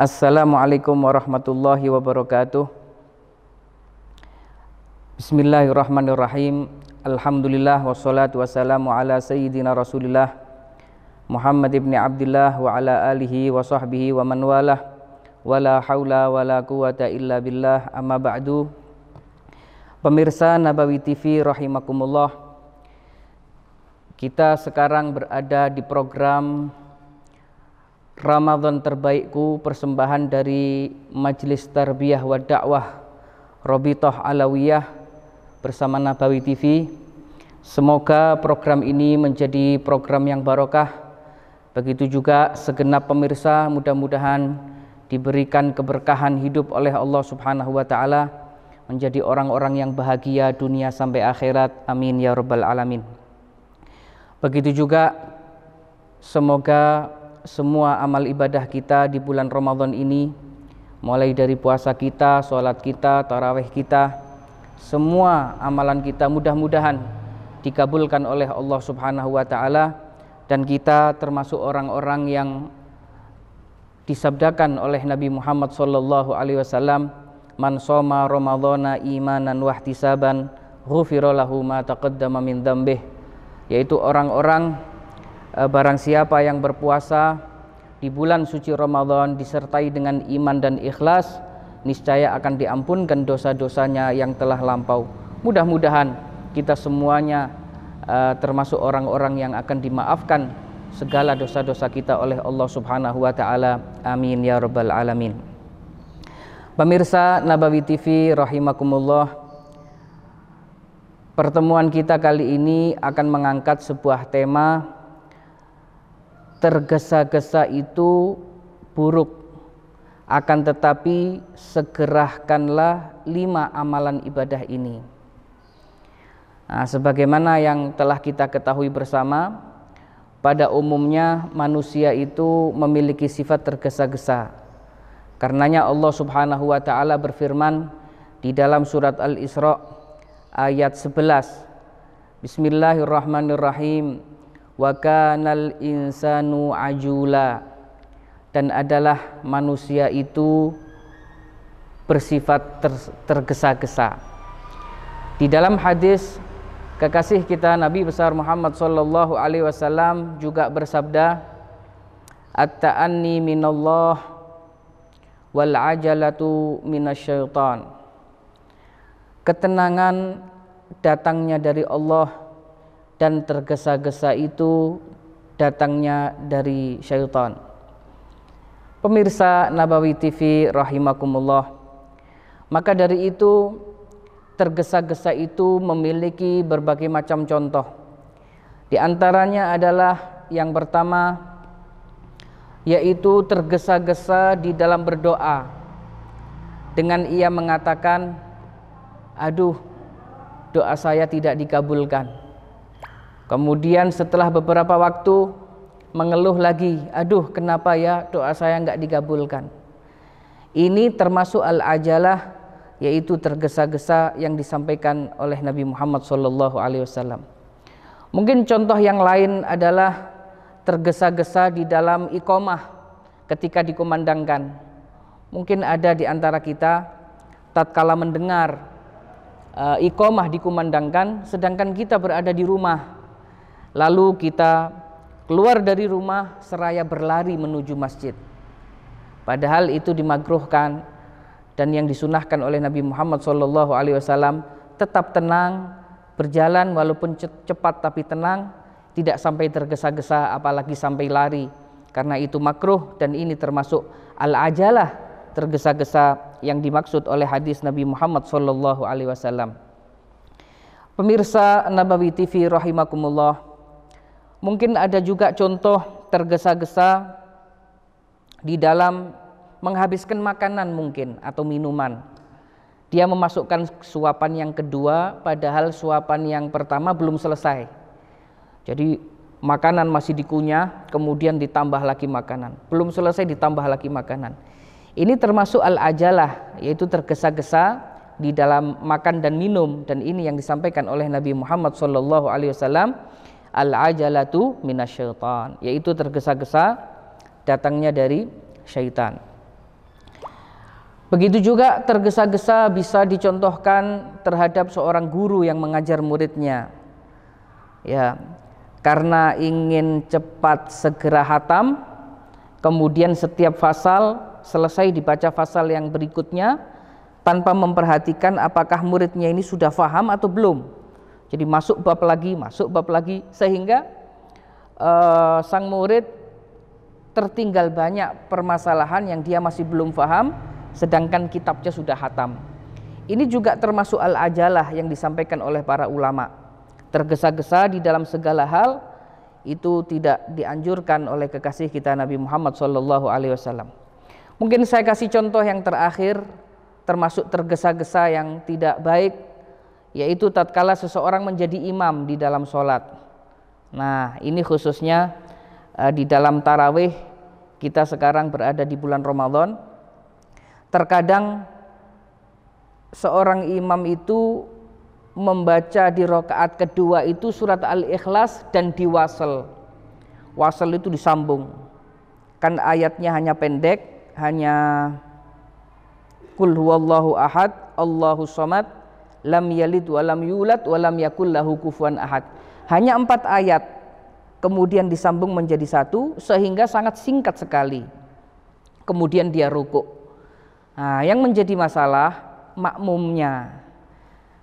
Assalamualaikum warahmatullahi wabarakatuh Bismillahirrahmanirrahim Alhamdulillah wassalatu wassalamu ala sayyidina rasulillah Muhammad ibn Abdullah wa ala alihi wa sahbihi wa man walah Wala hawla wala quwata illa billah amma ba'du Pemirsa Nabawi TV rahimakumullah Kita sekarang berada di program Ramadan terbaikku persembahan dari Majelis Tarbiyah wa Da'wah Robitoh Alawiyah bersama Nabawi TV. Semoga program ini menjadi program yang barokah. Begitu juga segenap pemirsa mudah-mudahan diberikan keberkahan hidup oleh Allah Subhanahu wa taala menjadi orang-orang yang bahagia dunia sampai akhirat. Amin ya rabbal alamin. Begitu juga semoga semua amal ibadah kita di bulan Ramadan ini mulai dari puasa kita, sholat kita, taraweh kita semua amalan kita mudah-mudahan dikabulkan oleh Allah subhanahu wa ta'ala dan kita termasuk orang-orang yang disabdakan oleh Nabi Muhammad sallallahu alaihi wasallam man soma ramadhana imanan wahtisaban ghufira lahu ma taqaddama min yaitu orang-orang Eh, barang siapa yang berpuasa di bulan suci Ramadan disertai dengan iman dan ikhlas, niscaya akan diampunkan dosa-dosanya yang telah lampau. Mudah-mudahan kita semuanya eh, termasuk orang-orang yang akan dimaafkan segala dosa-dosa kita oleh Allah Subhanahu wa taala. Amin ya rabbal alamin. Pemirsa Nabawi TV rahimakumullah. Pertemuan kita kali ini akan mengangkat sebuah tema tergesa-gesa itu buruk akan tetapi segerahkanlah lima amalan ibadah ini nah, sebagaimana yang telah kita ketahui bersama pada umumnya manusia itu memiliki sifat tergesa-gesa karenanya Allah subhanahu wa ta'ala berfirman di dalam surat Al-Isra ayat 11 Bismillahirrahmanirrahim wa kanal insanu ajula dan adalah manusia itu bersifat ter, tergesa-gesa. Di dalam hadis kekasih kita Nabi besar Muhammad sallallahu alaihi wasallam juga bersabda At-ta'anni minallah wal ajalatu minasyaitan. Ketenangan datangnya dari Allah dan tergesa-gesa itu datangnya dari syaitan. Pemirsa Nabawi TV rahimakumullah. Maka dari itu tergesa-gesa itu memiliki berbagai macam contoh. Di antaranya adalah yang pertama yaitu tergesa-gesa di dalam berdoa dengan ia mengatakan aduh doa saya tidak dikabulkan Kemudian setelah beberapa waktu mengeluh lagi, aduh kenapa ya doa saya nggak digabulkan? Ini termasuk al-ajalah yaitu tergesa-gesa yang disampaikan oleh Nabi Muhammad SAW. Mungkin contoh yang lain adalah tergesa-gesa di dalam ikomah ketika dikumandangkan. Mungkin ada di antara kita tatkala mendengar e, ikomah dikumandangkan sedangkan kita berada di rumah Lalu kita keluar dari rumah seraya berlari menuju masjid. Padahal itu dimagruhkan dan yang disunahkan oleh Nabi Muhammad SAW tetap tenang, berjalan walaupun cepat tapi tenang, tidak sampai tergesa-gesa apalagi sampai lari. Karena itu makruh dan ini termasuk al-ajalah tergesa-gesa yang dimaksud oleh hadis Nabi Muhammad SAW. Pemirsa Nabawi TV rahimakumullah, Mungkin ada juga contoh tergesa-gesa di dalam menghabiskan makanan mungkin atau minuman. Dia memasukkan suapan yang kedua padahal suapan yang pertama belum selesai. Jadi makanan masih dikunyah, kemudian ditambah lagi makanan. Belum selesai ditambah lagi makanan. Ini termasuk al-ajalah, yaitu tergesa-gesa di dalam makan dan minum dan ini yang disampaikan oleh Nabi Muhammad SAW al ajalatu minasyaitan yaitu tergesa-gesa datangnya dari syaitan begitu juga tergesa-gesa bisa dicontohkan terhadap seorang guru yang mengajar muridnya ya karena ingin cepat segera hatam kemudian setiap fasal selesai dibaca fasal yang berikutnya tanpa memperhatikan apakah muridnya ini sudah faham atau belum jadi masuk bab lagi, masuk bab lagi sehingga uh, sang murid tertinggal banyak permasalahan yang dia masih belum paham sedangkan kitabnya sudah hatam. Ini juga termasuk al-ajalah yang disampaikan oleh para ulama. Tergesa-gesa di dalam segala hal itu tidak dianjurkan oleh kekasih kita Nabi Muhammad SAW. Mungkin saya kasih contoh yang terakhir termasuk tergesa-gesa yang tidak baik yaitu tatkala seseorang menjadi imam di dalam sholat. Nah, ini khususnya uh, di dalam tarawih kita sekarang berada di bulan Ramadan. Terkadang seorang imam itu membaca di rokaat kedua itu surat Al-Ikhlas dan diwasel. Wasel itu disambung. Kan ayatnya hanya pendek, hanya kul huwallahu ahad, Allahu somad, lam yalid walam yulad walam yakul yakullahu kufuan ahad. Hanya empat ayat kemudian disambung menjadi satu sehingga sangat singkat sekali. Kemudian dia rukuk. Nah, yang menjadi masalah makmumnya.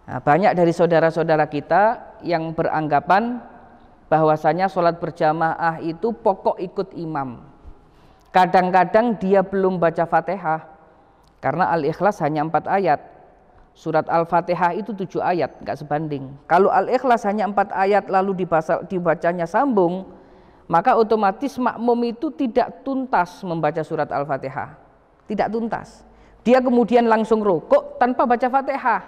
Nah, banyak dari saudara-saudara kita yang beranggapan bahwasanya sholat berjamaah itu pokok ikut imam. Kadang-kadang dia belum baca fatihah karena al-ikhlas hanya empat ayat Surat Al-Fatihah itu tujuh ayat, nggak sebanding. Kalau Al-Ikhlas hanya empat ayat lalu dibaca, dibacanya sambung, maka otomatis makmum itu tidak tuntas membaca surat Al-Fatihah. Tidak tuntas. Dia kemudian langsung rokok tanpa baca Fatihah.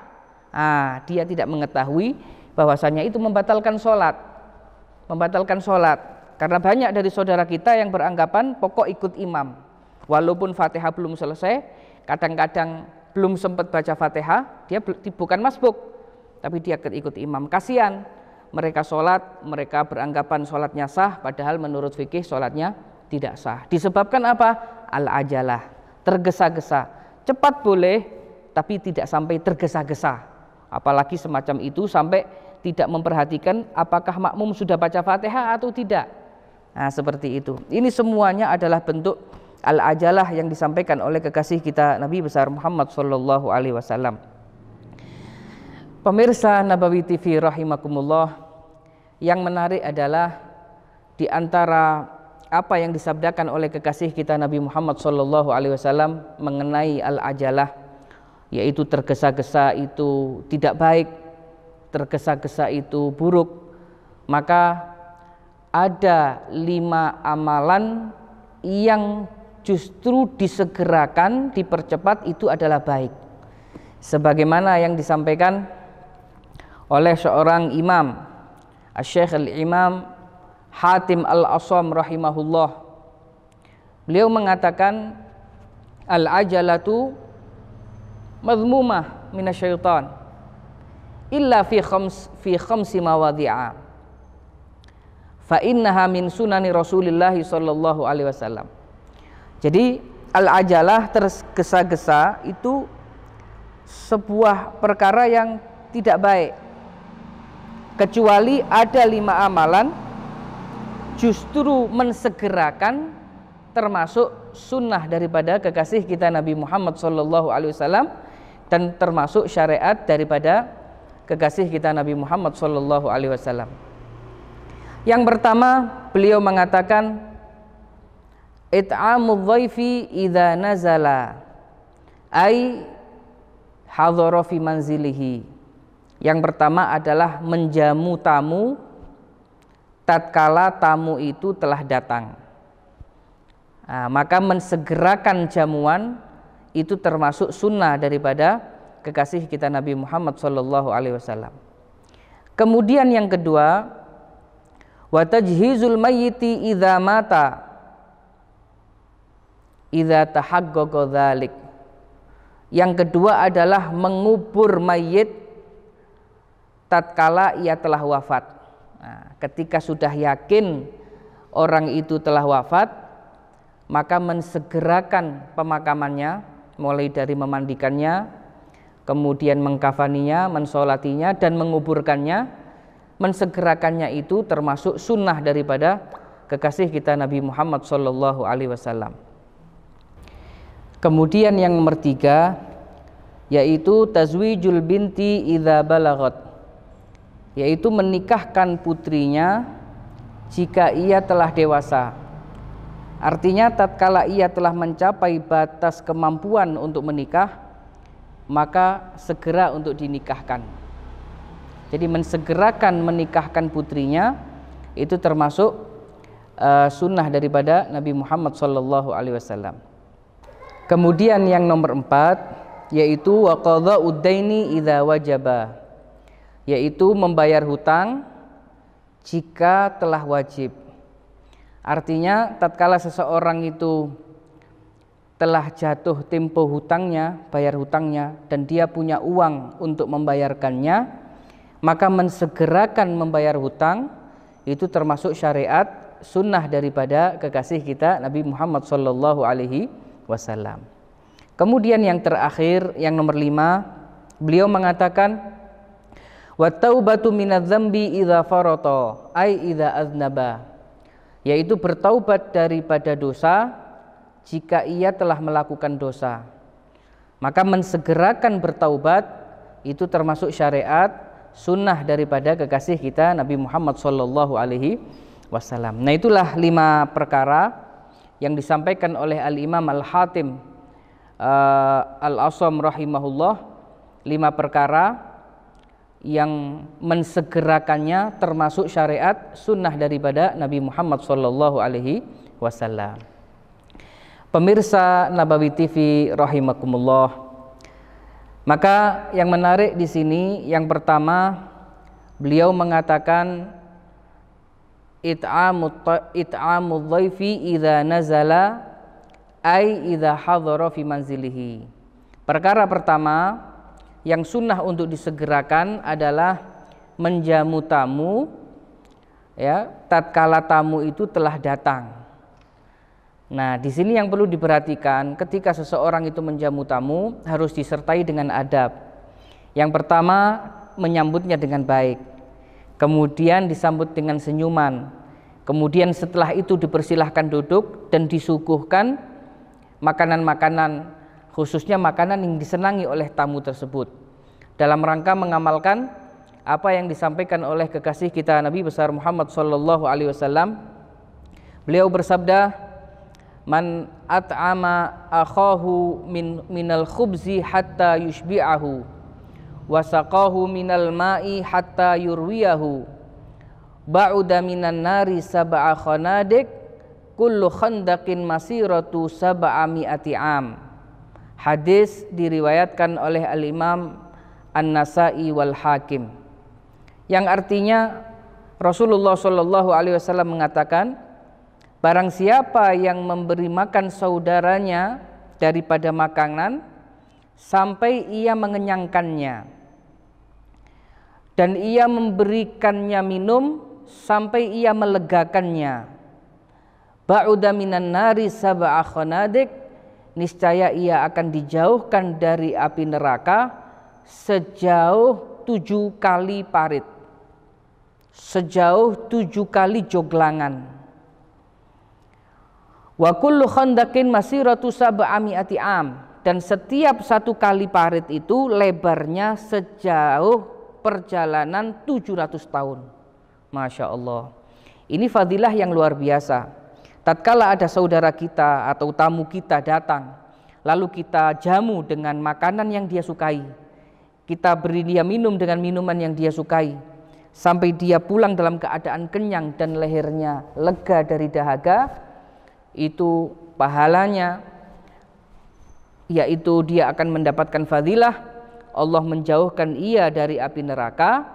Ah, dia tidak mengetahui bahwasanya itu membatalkan sholat. Membatalkan sholat. Karena banyak dari saudara kita yang beranggapan pokok ikut imam. Walaupun Fatihah belum selesai, kadang-kadang belum sempat baca Fatihah, dia bukan masbuk, tapi dia ikut imam. Kasihan, mereka sholat, mereka beranggapan sholatnya sah, padahal menurut fikih sholatnya tidak sah. Disebabkan apa? Al-ajalah, tergesa-gesa. Cepat boleh, tapi tidak sampai tergesa-gesa. Apalagi semacam itu sampai tidak memperhatikan apakah makmum sudah baca fatihah atau tidak. Nah seperti itu. Ini semuanya adalah bentuk al-ajalah yang disampaikan oleh kekasih kita Nabi besar Muhammad sallallahu alaihi wasallam. Pemirsa Nabawi TV rahimakumullah, yang menarik adalah di antara apa yang disabdakan oleh kekasih kita Nabi Muhammad sallallahu alaihi wasallam mengenai al-ajalah yaitu tergesa-gesa itu tidak baik, tergesa-gesa itu buruk. Maka ada lima amalan yang justru disegerakan, dipercepat itu adalah baik. Sebagaimana yang disampaikan oleh seorang imam, Syekh Al-Imam Hatim Al-Asam rahimahullah. Beliau mengatakan al-ajalatu madhmumah minasyaitan illa fi khams fi khamsi mawadhi'a fa innaha min sunani Rasulillah sallallahu alaihi wasallam jadi al-ajalah tergesa-gesa itu sebuah perkara yang tidak baik. Kecuali ada lima amalan justru mensegerakan termasuk sunnah daripada kekasih kita Nabi Muhammad SAW dan termasuk syariat daripada kekasih kita Nabi Muhammad SAW. Yang pertama beliau mengatakan it'amu dhaifi idza nazala ai hadhara fi manzilihi yang pertama adalah menjamu tamu tatkala tamu itu telah datang nah, maka mensegerakan jamuan itu termasuk sunnah daripada kekasih kita Nabi Muhammad Shallallahu Alaihi Wasallam. Kemudian yang kedua, watajhizul mayyiti idza mata idza tahaqqaqa dzalik yang kedua adalah mengubur mayit tatkala ia telah wafat nah, ketika sudah yakin orang itu telah wafat maka mensegerakan pemakamannya mulai dari memandikannya kemudian mengkafaninya mensolatinya dan menguburkannya mensegerakannya itu termasuk sunnah daripada kekasih kita Nabi Muhammad SAW. Kemudian yang nomor tiga yaitu tazwijul binti idza balaghat yaitu menikahkan putrinya jika ia telah dewasa. Artinya tatkala ia telah mencapai batas kemampuan untuk menikah, maka segera untuk dinikahkan. Jadi mensegerakan menikahkan putrinya itu termasuk uh, sunnah daripada Nabi Muhammad SAW. Kemudian yang nomor empat yaitu waqadha udaini idza wajaba yaitu membayar hutang jika telah wajib. Artinya tatkala seseorang itu telah jatuh tempo hutangnya, bayar hutangnya dan dia punya uang untuk membayarkannya, maka mensegerakan membayar hutang itu termasuk syariat sunnah daripada kekasih kita Nabi Muhammad sallallahu alaihi wasallam. Kemudian yang terakhir yang nomor lima beliau mengatakan wa taubatu minadz idza farata ai idza yaitu bertaubat daripada dosa jika ia telah melakukan dosa. Maka mensegerakan bertaubat itu termasuk syariat sunnah daripada kekasih kita Nabi Muhammad Shallallahu Alaihi Wasallam. Nah itulah lima perkara yang disampaikan oleh Al-Imam Al-Hatim uh, Al-Asam rahimahullah lima perkara yang mensegerakannya termasuk syariat sunnah daripada Nabi Muhammad saw. Alaihi Wasallam. Pemirsa Nabawi TV rahimakumullah. Maka yang menarik di sini yang pertama beliau mengatakan it'amu dhaifi idha nazala ay idha hadhara fi manzilihi. Perkara pertama yang sunnah untuk disegerakan adalah menjamu tamu ya tatkala tamu itu telah datang. Nah, di sini yang perlu diperhatikan ketika seseorang itu menjamu tamu harus disertai dengan adab. Yang pertama, menyambutnya dengan baik. Kemudian disambut dengan senyuman. Kemudian setelah itu dipersilahkan duduk dan disuguhkan makanan-makanan khususnya makanan yang disenangi oleh tamu tersebut. Dalam rangka mengamalkan apa yang disampaikan oleh kekasih kita Nabi besar Muhammad sallallahu alaihi wasallam. Beliau bersabda, man at'ama akhahu min minal khubzi hatta yushbi'ahu wasaqahu minal ma'i hatta yurwiyahu ba'uda minan nari sab'a khanadik kullu khandaqin masiratu sab'a mi'ati am hadis diriwayatkan oleh al-imam An-Nasa'i wal Hakim yang artinya Rasulullah sallallahu alaihi wasallam mengatakan barang siapa yang memberi makan saudaranya daripada makanan sampai ia mengenyangkannya dan ia memberikannya minum sampai ia melegakannya. Ba'udha minan nari sab'a khanadik niscaya ia akan dijauhkan dari api neraka sejauh tujuh kali parit sejauh tujuh kali joglangan wa kullu khandakin masiratu amiati am dan setiap satu kali parit itu lebarnya sejauh perjalanan 700 tahun. Masya Allah. Ini fadilah yang luar biasa. Tatkala ada saudara kita atau tamu kita datang, lalu kita jamu dengan makanan yang dia sukai. Kita beri dia minum dengan minuman yang dia sukai. Sampai dia pulang dalam keadaan kenyang dan lehernya lega dari dahaga, itu pahalanya yaitu dia akan mendapatkan fadilah Allah menjauhkan ia dari api neraka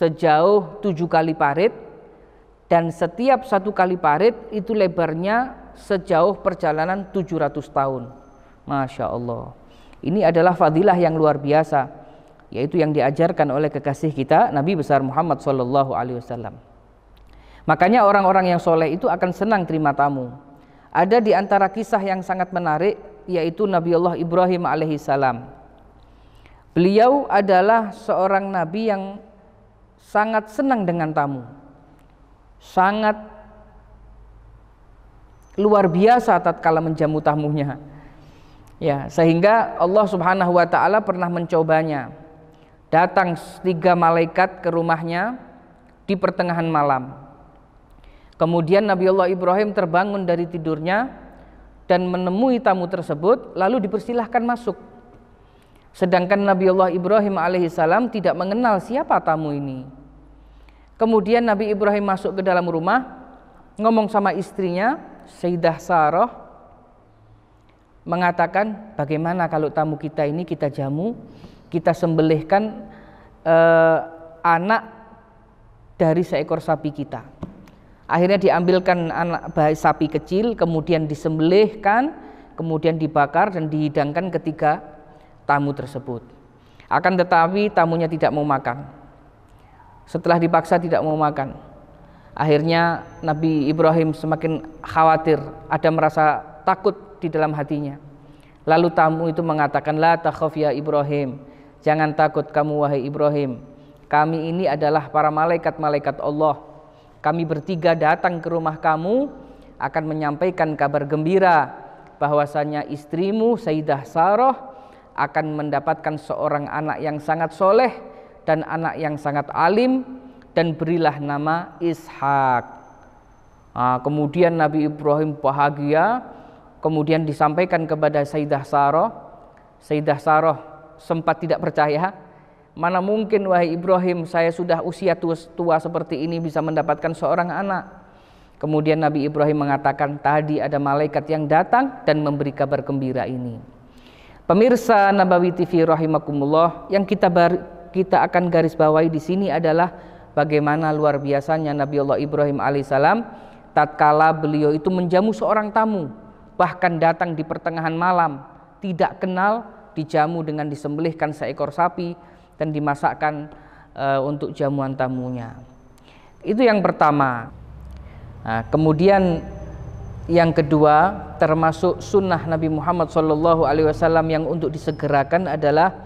sejauh tujuh kali parit dan setiap satu kali parit itu lebarnya sejauh perjalanan 700 tahun. Masya Allah. Ini adalah fadilah yang luar biasa, yaitu yang diajarkan oleh kekasih kita Nabi besar Muhammad sallallahu Alaihi Wasallam. Makanya orang-orang yang soleh itu akan senang terima tamu. Ada di antara kisah yang sangat menarik yaitu Nabi Allah Ibrahim alaihissalam. Beliau adalah seorang nabi yang sangat senang dengan tamu. Sangat luar biasa tatkala menjamu tamunya. Ya, sehingga Allah Subhanahu wa taala pernah mencobanya. Datang tiga malaikat ke rumahnya di pertengahan malam. Kemudian Nabi Allah Ibrahim terbangun dari tidurnya dan menemui tamu tersebut lalu dipersilahkan masuk. Sedangkan Nabi Allah Ibrahim alaihissalam tidak mengenal siapa tamu ini. Kemudian Nabi Ibrahim masuk ke dalam rumah, ngomong sama istrinya, Sayyidah Sarah, mengatakan bagaimana kalau tamu kita ini kita jamu, kita sembelihkan eh, anak dari seekor sapi kita. Akhirnya diambilkan anak bayi sapi kecil, kemudian disembelihkan, kemudian dibakar dan dihidangkan ketiga tamu tersebut. Akan tetapi tamunya tidak mau makan. Setelah dipaksa tidak mau makan. Akhirnya Nabi Ibrahim semakin khawatir, ada merasa takut di dalam hatinya. Lalu tamu itu mengatakan, La takhaf ya Ibrahim, jangan takut kamu wahai Ibrahim. Kami ini adalah para malaikat-malaikat Allah kami bertiga datang ke rumah kamu akan menyampaikan kabar gembira bahwasanya istrimu Sayyidah Saroh akan mendapatkan seorang anak yang sangat soleh dan anak yang sangat alim dan berilah nama Ishak. Nah, kemudian Nabi Ibrahim bahagia, kemudian disampaikan kepada Sayyidah Saroh. Sayyidah Saroh sempat tidak percaya, Mana mungkin wahai Ibrahim saya sudah usia tua, tua seperti ini bisa mendapatkan seorang anak. Kemudian Nabi Ibrahim mengatakan tadi ada malaikat yang datang dan memberi kabar gembira ini. Pemirsa Nabawi TV rahimakumullah yang kita bar, kita akan garis bawahi di sini adalah bagaimana luar biasanya Nabi Allah Ibrahim alaihissalam tatkala beliau itu menjamu seorang tamu bahkan datang di pertengahan malam tidak kenal dijamu dengan disembelihkan seekor sapi dan dimasakkan e, untuk jamuan tamunya. Itu yang pertama. Nah, kemudian yang kedua termasuk sunnah Nabi Muhammad Shallallahu Alaihi Wasallam yang untuk disegerakan adalah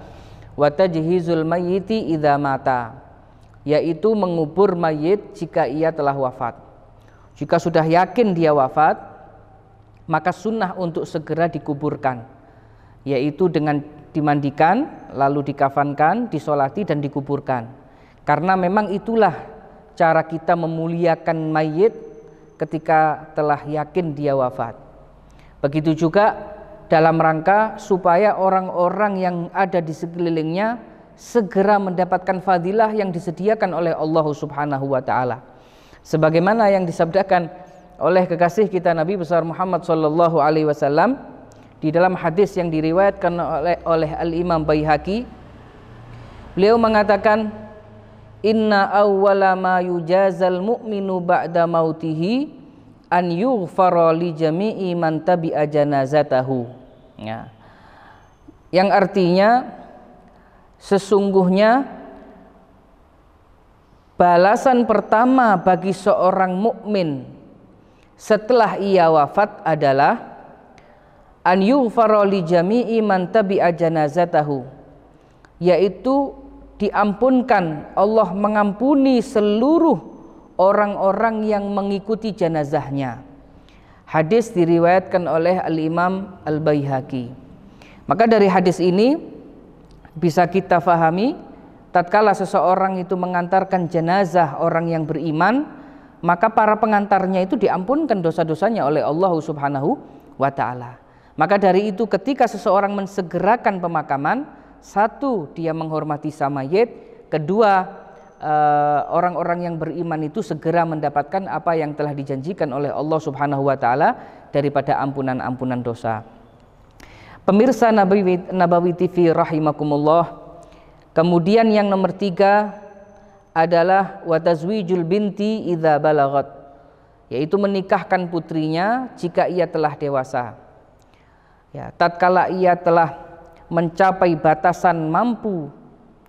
watajhizul jihizul idza mata yaitu mengubur mayit jika ia telah wafat. Jika sudah yakin dia wafat, maka sunnah untuk segera dikuburkan, yaitu dengan dimandikan, lalu dikafankan, disolati dan dikuburkan. Karena memang itulah cara kita memuliakan mayit ketika telah yakin dia wafat. Begitu juga dalam rangka supaya orang-orang yang ada di sekelilingnya segera mendapatkan fadilah yang disediakan oleh Allah Subhanahu wa taala. Sebagaimana yang disabdakan oleh kekasih kita Nabi besar Muhammad sallallahu alaihi wasallam, di dalam hadis yang diriwayatkan oleh, oleh Al-Imam Baihaqi beliau mengatakan inna awwala ma yujazal mu'minu ba'da mautihi an yughfara li jami'i man tabi'a janazatahu ya. yang artinya sesungguhnya balasan pertama bagi seorang mukmin setelah ia wafat adalah an yughfara li jami'i man tabi'a janazatahu yaitu diampunkan Allah mengampuni seluruh orang-orang yang mengikuti jenazahnya hadis diriwayatkan oleh al-Imam al-Baihaqi maka dari hadis ini bisa kita fahami tatkala seseorang itu mengantarkan jenazah orang yang beriman maka para pengantarnya itu diampunkan dosa-dosanya oleh Allah Subhanahu wa taala maka dari itu ketika seseorang mensegerakan pemakaman, satu dia menghormati samayet, kedua eh, orang-orang yang beriman itu segera mendapatkan apa yang telah dijanjikan oleh Allah Subhanahu wa taala daripada ampunan-ampunan dosa. Pemirsa Nabawi, Nabawi TV rahimakumullah. Kemudian yang nomor tiga adalah watazwijul binti idza balagat yaitu menikahkan putrinya jika ia telah dewasa. Ya, tatkala ia telah mencapai batasan mampu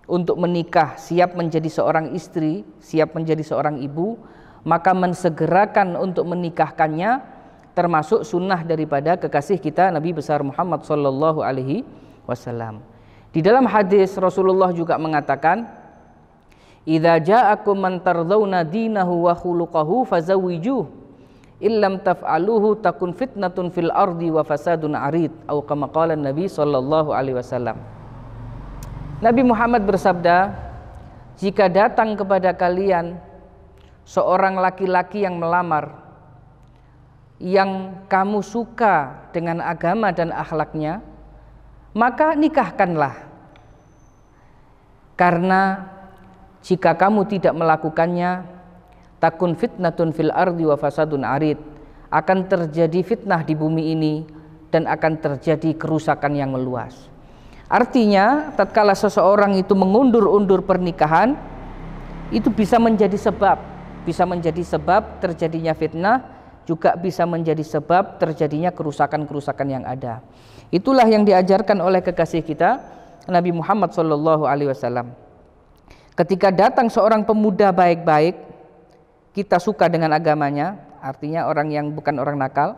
untuk menikah, siap menjadi seorang istri, siap menjadi seorang ibu, maka mensegerakan untuk menikahkannya termasuk sunnah daripada kekasih kita Nabi besar Muhammad SAW. Alaihi Wasallam. Di dalam hadis Rasulullah juga mengatakan, "Idza ja'akum man tardawna dinahu wa khuluquhu illam taf'aluhu takun fitnatun fil ardi wa fasadun arid au kama qala Nabi sallallahu alaihi wasallam Nabi Muhammad bersabda jika datang kepada kalian seorang laki-laki yang melamar yang kamu suka dengan agama dan akhlaknya maka nikahkanlah karena jika kamu tidak melakukannya takun fitnatun fil ardi wa fasadun arid akan terjadi fitnah di bumi ini dan akan terjadi kerusakan yang meluas artinya tatkala seseorang itu mengundur-undur pernikahan itu bisa menjadi sebab bisa menjadi sebab terjadinya fitnah juga bisa menjadi sebab terjadinya kerusakan-kerusakan yang ada itulah yang diajarkan oleh kekasih kita Nabi Muhammad SAW ketika datang seorang pemuda baik-baik kita suka dengan agamanya, artinya orang yang bukan orang nakal,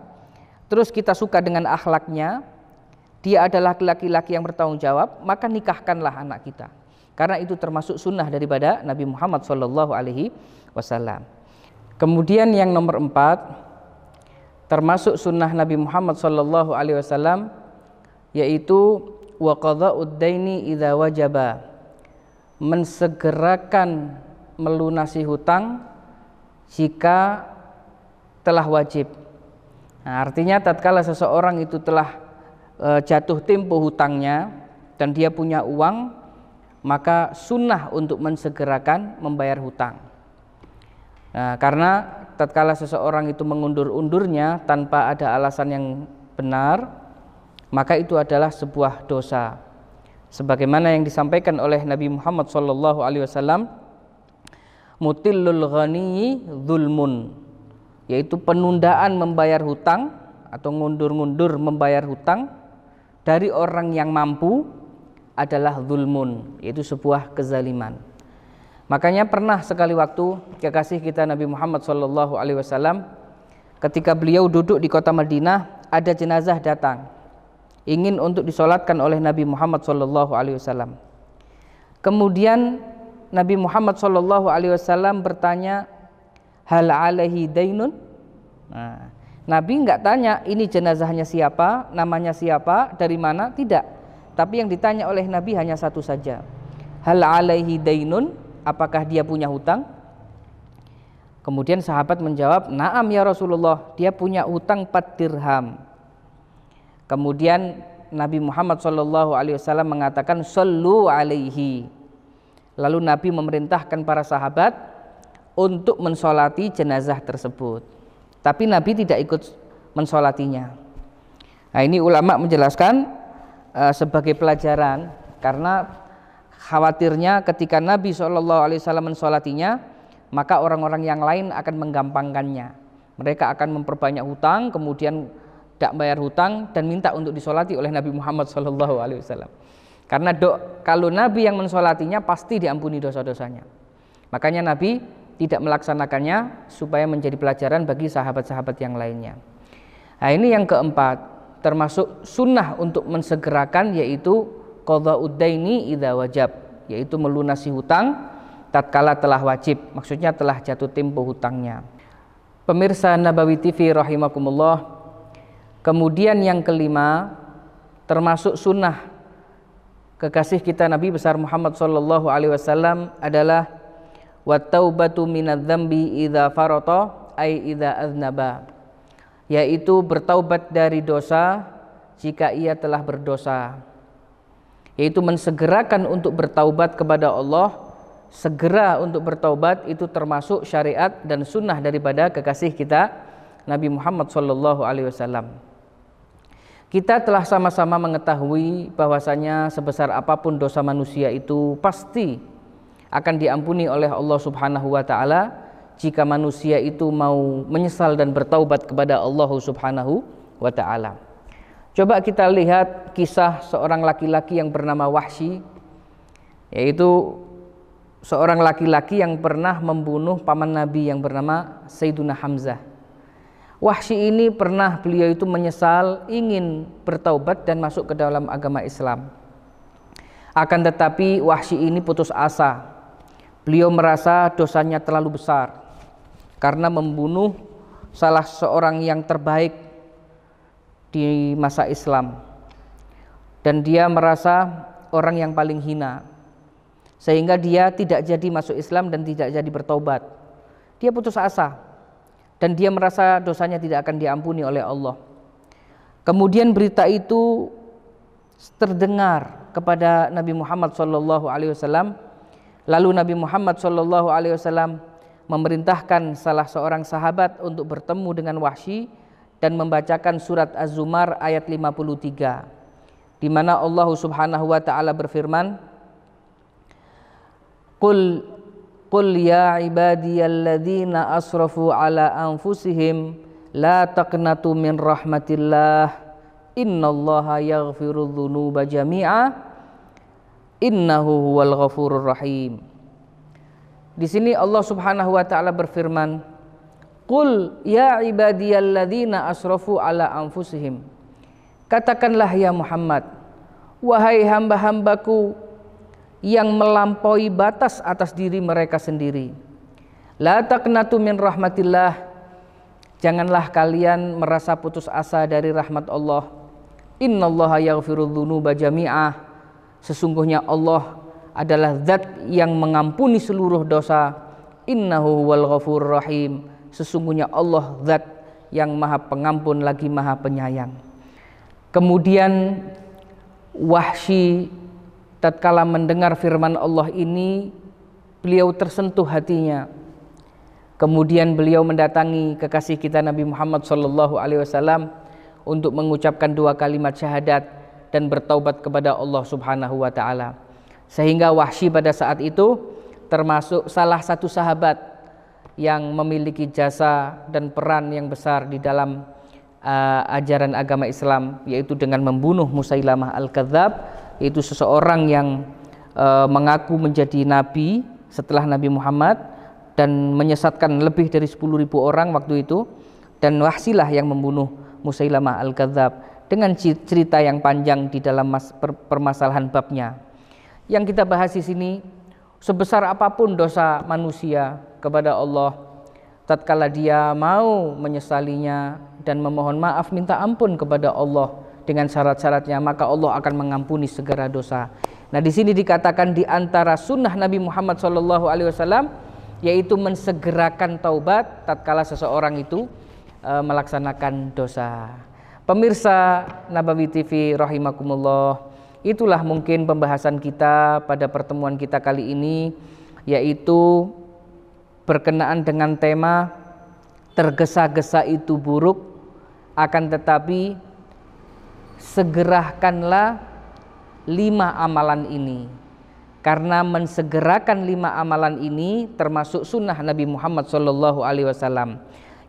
terus kita suka dengan akhlaknya, dia adalah laki-laki yang bertanggung jawab, maka nikahkanlah anak kita. Karena itu termasuk sunnah daripada Nabi Muhammad Shallallahu Alaihi Wasallam. Kemudian yang nomor empat, termasuk sunnah Nabi Muhammad Shallallahu Alaihi Wasallam, yaitu wakadha daini idza wajaba mensegerakan melunasi hutang jika telah wajib. Nah, artinya tatkala seseorang itu telah e, jatuh tempo hutangnya dan dia punya uang, maka sunnah untuk mensegerakan membayar hutang. Nah, karena tatkala seseorang itu mengundur-undurnya tanpa ada alasan yang benar, maka itu adalah sebuah dosa. Sebagaimana yang disampaikan oleh Nabi Muhammad SAW mutillul ghani zulmun yaitu penundaan membayar hutang atau ngundur-ngundur membayar hutang dari orang yang mampu adalah zulmun yaitu sebuah kezaliman makanya pernah sekali waktu kekasih kita Nabi Muhammad saw ketika beliau duduk di kota Madinah ada jenazah datang ingin untuk disolatkan oleh Nabi Muhammad saw kemudian Nabi Muhammad Shallallahu Alaihi Wasallam bertanya hal alaihi dainun nah, Nabi nggak tanya ini jenazahnya siapa namanya siapa dari mana tidak tapi yang ditanya oleh Nabi hanya satu saja hal alaihi dainun apakah dia punya hutang kemudian sahabat menjawab naam ya Rasulullah dia punya hutang 4 dirham kemudian Nabi Muhammad saw mengatakan solu alaihi Lalu Nabi memerintahkan para sahabat untuk mensolati jenazah tersebut. Tapi Nabi tidak ikut mensolatinya. Nah ini ulama menjelaskan uh, sebagai pelajaran karena khawatirnya ketika Nabi Shallallahu Alaihi Wasallam mensolatinya, maka orang-orang yang lain akan menggampangkannya. Mereka akan memperbanyak hutang, kemudian tidak bayar hutang dan minta untuk disolati oleh Nabi Muhammad Shallallahu Alaihi Wasallam. Karena do, kalau Nabi yang mensolatinya pasti diampuni dosa-dosanya. Makanya Nabi tidak melaksanakannya supaya menjadi pelajaran bagi sahabat-sahabat yang lainnya. Nah ini yang keempat, termasuk sunnah untuk mensegerakan yaitu qadha uddaini idha wajab yaitu melunasi hutang tatkala telah wajib maksudnya telah jatuh tempo hutangnya pemirsa Nabawi TV rahimakumullah kemudian yang kelima termasuk sunnah kekasih kita Nabi besar Muhammad sallallahu alaihi wasallam adalah wa taubatu minadzambi idza farata ai idza aznaba yaitu bertaubat dari dosa jika ia telah berdosa yaitu mensegerakan untuk bertaubat kepada Allah segera untuk bertaubat itu termasuk syariat dan sunnah daripada kekasih kita Nabi Muhammad sallallahu alaihi wasallam. Kita telah sama-sama mengetahui bahwasanya sebesar apapun dosa manusia itu pasti akan diampuni oleh Allah Subhanahu wa taala jika manusia itu mau menyesal dan bertaubat kepada Allah Subhanahu wa taala. Coba kita lihat kisah seorang laki-laki yang bernama Wahsy yaitu seorang laki-laki yang pernah membunuh paman Nabi yang bernama Sayyiduna Hamzah Wahsy ini pernah beliau itu menyesal ingin bertaubat dan masuk ke dalam agama Islam. Akan tetapi Wahsy ini putus asa. Beliau merasa dosanya terlalu besar karena membunuh salah seorang yang terbaik di masa Islam. Dan dia merasa orang yang paling hina. Sehingga dia tidak jadi masuk Islam dan tidak jadi bertobat. Dia putus asa dan dia merasa dosanya tidak akan diampuni oleh Allah. Kemudian berita itu terdengar kepada Nabi Muhammad saw. Alaihi Wasallam. Lalu Nabi Muhammad saw. Alaihi Wasallam memerintahkan salah seorang sahabat untuk bertemu dengan Wahsy dan membacakan surat Az-Zumar ayat 53 di mana Allah Subhanahu wa taala berfirman Qul Qul ya ibadiyalladzina asrafu ala anfusihim la taqnatu min rahmatillah innallaha yaghfiru dhunuba jami'a innahu huwal ghafurur rahim Di sini Allah Subhanahu wa taala berfirman Qul ya ibadiyalladzina asrafu ala anfusihim Katakanlah ya Muhammad wahai hamba-hambaku yang melampaui batas atas diri mereka sendiri. La taqnatu min rahmatillah. Janganlah kalian merasa putus asa dari rahmat Allah. Innallaha yaghfirudz dzunuba jami'ah. Sesungguhnya Allah adalah zat yang mengampuni seluruh dosa. Innahu huwal ghafur rahim. Sesungguhnya Allah zat yang maha pengampun lagi maha penyayang. Kemudian Wahsy tatkala mendengar firman Allah ini beliau tersentuh hatinya kemudian beliau mendatangi kekasih kita Nabi Muhammad sallallahu alaihi wasallam untuk mengucapkan dua kalimat syahadat dan bertaubat kepada Allah Subhanahu wa taala sehingga Wahsy pada saat itu termasuk salah satu sahabat yang memiliki jasa dan peran yang besar di dalam uh, ajaran agama Islam yaitu dengan membunuh Musailamah al-Kadzab yaitu seseorang yang e, mengaku menjadi nabi setelah Nabi Muhammad dan menyesatkan lebih dari 10.000 orang waktu itu dan Wahsilah yang membunuh Musailamah Al-Kadzab dengan cerita yang panjang di dalam mas, per, permasalahan babnya. Yang kita bahas di sini sebesar apapun dosa manusia kepada Allah tatkala dia mau menyesalinya dan memohon maaf minta ampun kepada Allah dengan syarat-syaratnya maka Allah akan mengampuni segera dosa. Nah di sini dikatakan di antara sunnah Nabi Muhammad Shallallahu Alaihi Wasallam yaitu mensegerakan taubat tatkala seseorang itu e, melaksanakan dosa. Pemirsa Nabawi TV rahimakumullah, itulah mungkin pembahasan kita pada pertemuan kita kali ini yaitu berkenaan dengan tema tergesa-gesa itu buruk akan tetapi segerahkanlah lima amalan ini karena mensegerakan lima amalan ini termasuk sunnah Nabi Muhammad Shallallahu Alaihi Wasallam.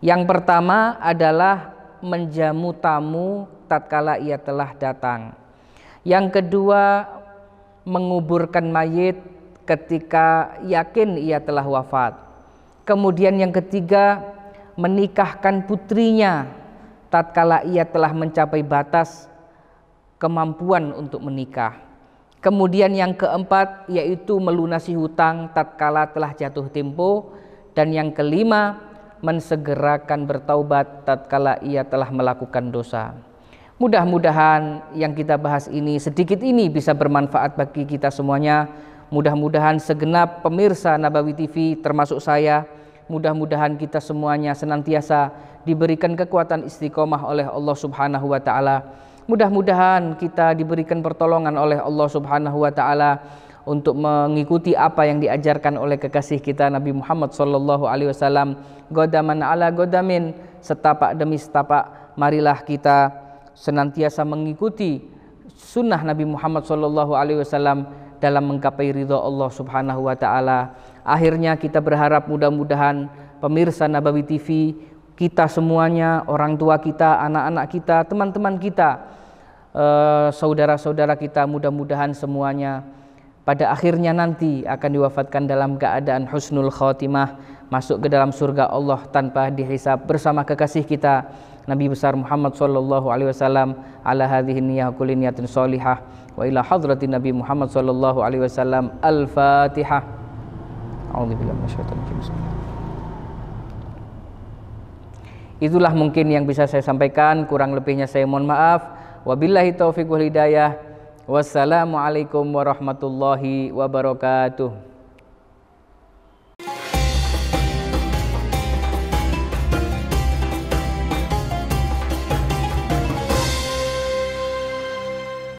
Yang pertama adalah menjamu tamu tatkala ia telah datang. Yang kedua menguburkan mayit ketika yakin ia telah wafat. Kemudian yang ketiga menikahkan putrinya tatkala ia telah mencapai batas kemampuan untuk menikah. Kemudian yang keempat yaitu melunasi hutang tatkala telah jatuh tempo dan yang kelima mensegerakan bertaubat tatkala ia telah melakukan dosa. Mudah-mudahan yang kita bahas ini sedikit ini bisa bermanfaat bagi kita semuanya. Mudah-mudahan segenap pemirsa Nabawi TV termasuk saya mudah-mudahan kita semuanya senantiasa diberikan kekuatan istiqomah oleh Allah Subhanahu wa taala Mudah-mudahan kita diberikan pertolongan oleh Allah Subhanahu wa taala untuk mengikuti apa yang diajarkan oleh kekasih kita Nabi Muhammad sallallahu alaihi wasallam. Godaman ala godamin, setapak demi setapak marilah kita senantiasa mengikuti sunnah Nabi Muhammad sallallahu alaihi wasallam dalam menggapai ridha Allah Subhanahu wa taala. Akhirnya kita berharap mudah-mudahan pemirsa Nabawi TV kita semuanya, orang tua kita, anak-anak kita, teman-teman kita, eh, saudara-saudara kita, mudah-mudahan semuanya pada akhirnya nanti akan diwafatkan dalam keadaan husnul khotimah, masuk ke dalam surga Allah tanpa dihisab bersama kekasih kita Nabi besar Muhammad sallallahu alaihi wasallam ala hadhihi niyyah kulli niyatin salihah wa ila hadratin Nabi Muhammad sallallahu alaihi wasallam al-Fatihah. A'udzu billahi minasyaitonir rajim. Itulah mungkin yang bisa saya sampaikan, kurang lebihnya saya mohon maaf. Wabillahi taufiq wal hidayah. Wassalamualaikum warahmatullahi wabarakatuh.